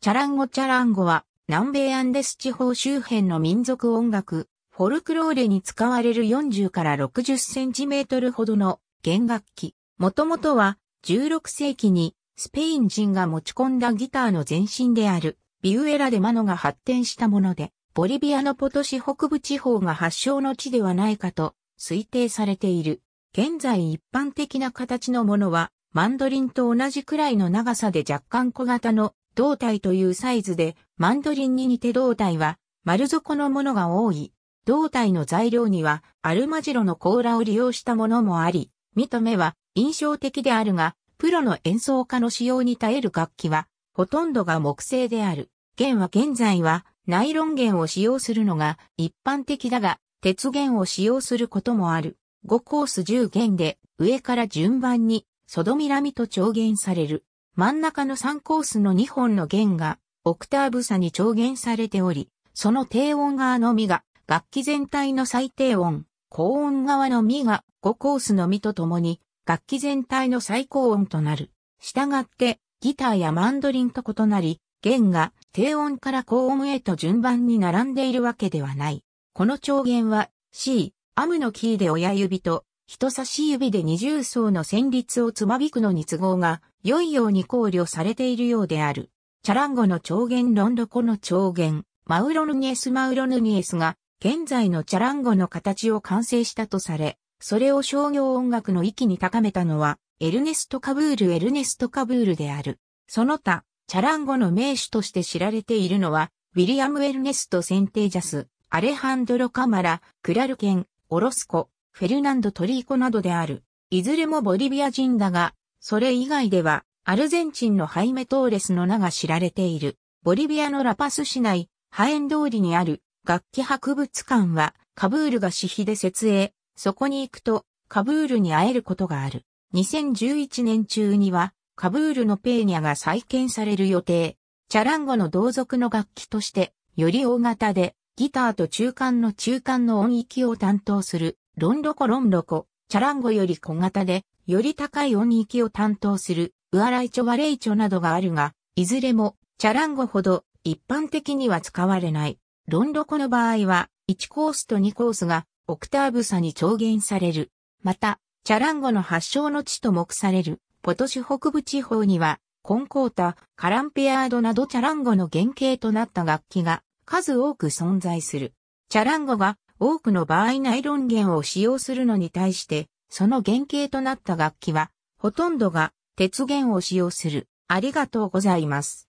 チャランゴチャランゴは南米アンデス地方周辺の民族音楽、フォルクローレに使われる40から60センチメートルほどの弦楽器。もともとは16世紀にスペイン人が持ち込んだギターの前身であるビウエラデマノが発展したもので、ボリビアのポトシ北部地方が発祥の地ではないかと推定されている。現在一般的な形のものはマンドリンと同じくらいの長さで若干小型の胴体というサイズで、マンドリンに似て胴体は丸底のものが多い。胴体の材料にはアルマジロの甲羅を利用したものもあり、見た目は印象的であるが、プロの演奏家の使用に耐える楽器は、ほとんどが木製である。弦は現在はナイロン弦を使用するのが一般的だが、鉄弦を使用することもある。5コース10弦で上から順番に、ソドミラミと調弦される。真ん中の3コースの2本の弦が、オクターブ差に調弦されており、その低音側のみが、楽器全体の最低音、高音側のみが5コースのみとともに、楽器全体の最高音となる。したがって、ギターやマンドリンと異なり、弦が低音から高音へと順番に並んでいるわけではない。この調弦は C、アムのキーで親指と人差し指で二重層の旋律をつまびくのに都合が良いように考慮されているようである。チャランゴの長弦ロンドコの長弦、マウロヌニエスマウロヌニエスが現在のチャランゴの形を完成したとされ、それを商業音楽の域に高めたのはエルネスト・カブール・エルネスト・カブールである。その他、チャランゴの名手として知られているのは、ウィリアム・エルネスト・センテージャス、アレハンドロ・カマラ、クラルケン、オロスコ、フェルナンド・トリーコなどである。いずれもボリビア人だが、それ以外では、アルゼンチンのハイメトーレスの名が知られている。ボリビアのラパス市内、ハエン通りにある楽器博物館は、カブールが私費で設営、そこに行くと、カブールに会えることがある。2011年中には、カブールのペーニャが再建される予定。チャランゴの同族の楽器として、より大型で、ギターと中間の中間の音域を担当するロンロコロンロコ、チャランゴより小型で、より高い音域を担当する、ウアライチョワレイチョなどがあるが、いずれも、チャランゴほど一般的には使われない。ロンロコの場合は、1コースと2コースが、オクターブ差に調減される。また、チャランゴの発祥の地と目される、ポトシ北部地方には、コンコータ、カランペアードなどチャランゴの原型となった楽器が数多く存在する。チャランゴが多くの場合ナイロン弦を使用するのに対して、その原型となった楽器は、ほとんどが鉄弦を使用する。ありがとうございます。